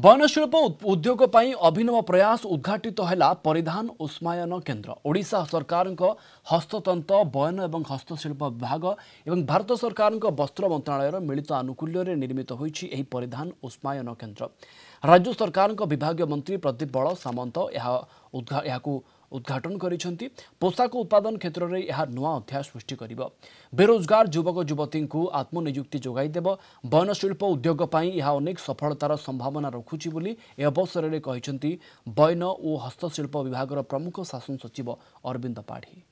ବୟନଶିଳ୍ପ ଉଦ୍ୟୋଗ ପାଇଁ ଅଭିନବ ପ୍ରୟାସ ଉଦ୍ଘାଟିତ ହେଲା ପରିଧାନ ଉଷ୍ମାୟନ କେନ୍ଦ୍ର ଓଡ଼ିଶା ସରକାରଙ୍କ ହସ୍ତତନ୍ତ ବୟନ ଏବଂ ହସ୍ତଶିଳ୍ପ ବିଭାଗ ଏବଂ ଭାରତ ସରକାରଙ୍କ ବସ୍ତ୍ର ମନ୍ତ୍ରଣାଳୟର ମିଳିତ ଆନୁକୂଲ୍ୟରେ ନିର୍ମିତ ହୋଇଛି ଏହି ପରିଧାନ ଉଷ୍ମାୟନ କେନ୍ଦ୍ର ରାଜ୍ୟ ସରକାରଙ୍କ ବିଭାଗୀୟ ମନ୍ତ୍ରୀ ପ୍ରଦୀପ ବଳ ସାମନ୍ତ ଏହା ଏହାକୁ उद्घाटन गरिन्छ पोसाक उत्पादन क्षेत्र नुआ क्षेत्रले यहाँ नृष्टि बेरोजगार जुवक युवती आत्मनियुक्ति जोइदेब बयनशिल्प उद्योग पाक सफलतार सम्भावना रकुस बयन ओ हस्तशिल्प विभाग र प्रमुख शासन सचिव अरविन्द पाढ़ी